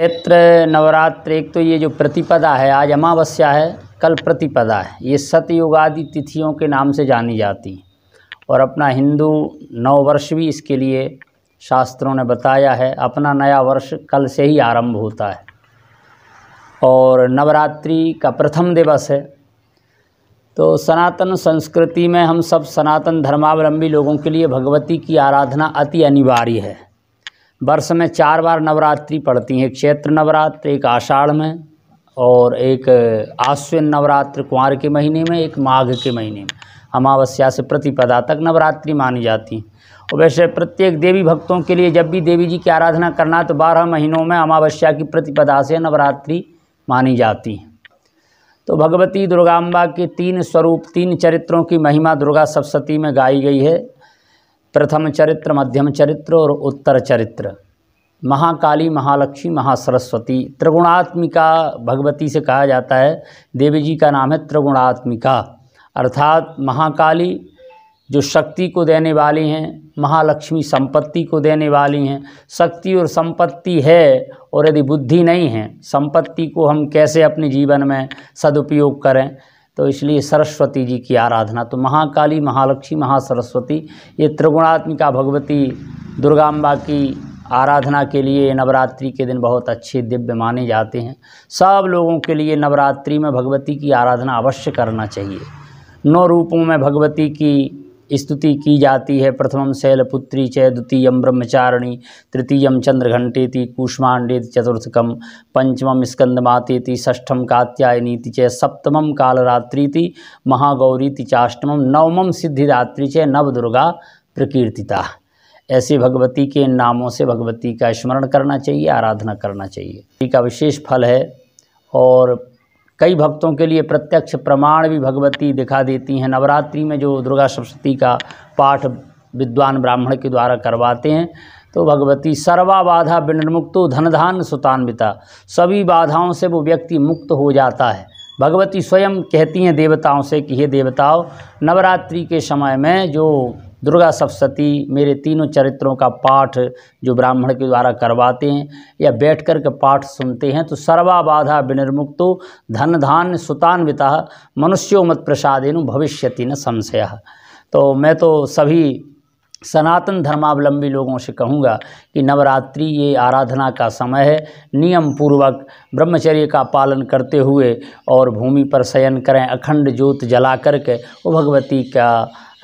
चैत्र नवरात्र एक तो ये जो प्रतिपदा है आज अमावस्या है कल प्रतिपदा है ये सतयुग आदि तिथियों के नाम से जानी जाती और अपना हिंदू नव वर्ष भी इसके लिए शास्त्रों ने बताया है अपना नया वर्ष कल से ही आरंभ होता है और नवरात्रि का प्रथम दिवस है तो सनातन संस्कृति में हम सब सनातन धर्मावलंबी लोगों के लिए भगवती की आराधना अति अनिवार्य है वर्ष में चार बार नवरात्रि पड़ती हैं एक क्षेत्र नवरात्र एक आषाढ़ में और एक आश्विन नवरात्र कुंवर के महीने में एक माघ के महीने में अमावस्या से प्रतिपदा तक नवरात्रि मानी जाती हैं और वैसे प्रत्येक देवी भक्तों के लिए जब भी देवी जी की आराधना करना है तो बारह महीनों में अमावस्या की प्रतिपदा से नवरात्रि मानी जाती है तो भगवती दुर्गाम्बा के तीन स्वरूप तीन चरित्रों की महिमा दुर्गा सप्तती में गाई गई है प्रथम चरित्र मध्यम चरित्र और उत्तर चरित्र महाकाली महालक्ष्मी महासरस्वती त्रिगुणात्मिका भगवती से कहा जाता है देवी जी का नाम है त्रिगुणात्मिका अर्थात महाकाली जो शक्ति को देने वाली हैं महालक्ष्मी संपत्ति को देने वाली हैं शक्ति और संपत्ति है और यदि बुद्धि नहीं है संपत्ति को हम कैसे अपने जीवन में सदुपयोग करें तो इसलिए सरस्वती जी की आराधना तो महाकाली महालक्ष्मी महासरस्वती ये त्रिगुणात्मिका भगवती दुर्गाम्बा की आराधना के लिए नवरात्रि के दिन बहुत अच्छे दिव्य माने जाते हैं सब लोगों के लिए नवरात्रि में भगवती की आराधना अवश्य करना चाहिए नौ रूपों में भगवती की स्तुति की जाती है प्रथम शैलपुत्री च द्वितीय ब्रह्मचारिणी तृतीय चंद्रघंटेति कूष्मांडेति चतुर्थकम पंचमं स्कंदमातेति षष्ठम कात्यायनीति च सप्तमं कालरात्रीति महागौरीति चाष्टमम नवमं सिद्धिदात्री च नवदुर्गा प्रकीर्तिता ऐसे भगवती के नामों से भगवती का स्मरण करना चाहिए आराधना करना चाहिए का विशेष फल है और कई भक्तों के लिए प्रत्यक्ष प्रमाण भी भगवती दिखा देती हैं नवरात्रि में जो दुर्गा सप्तती का पाठ विद्वान ब्राह्मण के द्वारा करवाते हैं तो भगवती सर्वा बाधा विनर्मुक्तो धनधान सुतान्विता सभी बाधाओं से वो व्यक्ति मुक्त हो जाता है भगवती स्वयं कहती हैं देवताओं से कि हे देवताओं नवरात्रि के समय में जो दुर्गा सप्तशती मेरे तीनों चरित्रों का पाठ जो ब्राह्मण के द्वारा करवाते हैं या बैठ कर के पाठ सुनते हैं तो सर्वा बाधा विनिर्मुक्तो धन धान्य सुतान्विता मनुष्यो मत प्रसादेनु भविष्य न संशय तो मैं तो सभी सनातन धर्मावलंबी लोगों से कहूँगा कि नवरात्रि ये आराधना का समय है नियम पूर्वक ब्रह्मचर्य का पालन करते हुए और भूमि पर शयन करें अखंड ज्योत जला करके वो भगवती का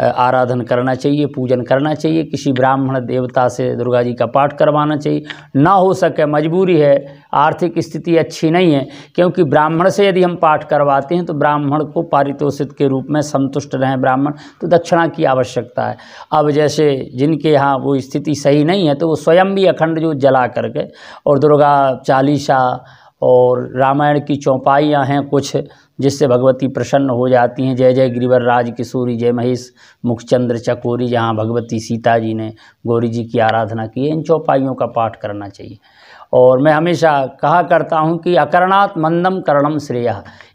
आराधन करना चाहिए पूजन करना चाहिए किसी ब्राह्मण देवता से दुर्गा जी का पाठ करवाना चाहिए ना हो सके मजबूरी है आर्थिक स्थिति अच्छी नहीं है क्योंकि ब्राह्मण से यदि हम पाठ करवाते हैं तो ब्राह्मण को पारितोषित के रूप में संतुष्ट रहें ब्राह्मण तो दक्षिणा की आवश्यकता है अब जैसे जिनके यहाँ वो स्थिति सही नहीं है तो वो स्वयं भी अखंड जो जला करके और दुर्गा चालीसा और रामायण की चौपाइयाँ हैं कुछ जिससे भगवती प्रसन्न हो जाती हैं जय जय गिरिवर राज किशोरी जय महेश मुखचंद्र चकोरी जहाँ भगवती सीता जी ने गौरी जी की आराधना की है इन चौपाइयों का पाठ करना चाहिए और मैं हमेशा कहा करता हूँ कि अकरणात् मंदम करणम श्रेय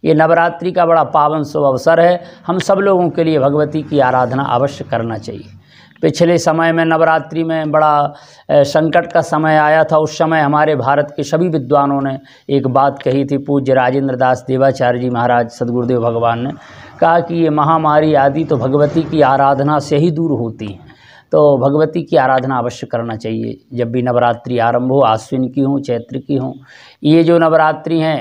ये नवरात्रि का बड़ा पावन शुभ अवसर है हम सब लोगों के लिए भगवती की आराधना अवश्य करना चाहिए पिछले समय में नवरात्रि में बड़ा संकट का समय आया था उस समय हमारे भारत के सभी विद्वानों ने एक बात कही थी पूज्य राजेंद्र दास देवाचार्य जी महाराज सदगुरुदेव भगवान ने कहा कि ये महामारी आदि तो भगवती की आराधना से ही दूर होती हैं तो भगवती की आराधना अवश्य करना चाहिए जब भी नवरात्रि आरंभ हो आश्विन की हो चैत्र की हो ये जो नवरात्रि हैं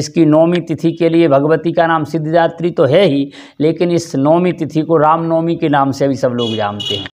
इसकी नौमी तिथि के लिए भगवती का नाम सिद्धिदात्री तो है ही लेकिन इस नौमी तिथि को रामनवमी के नाम से भी सब लोग जानते हैं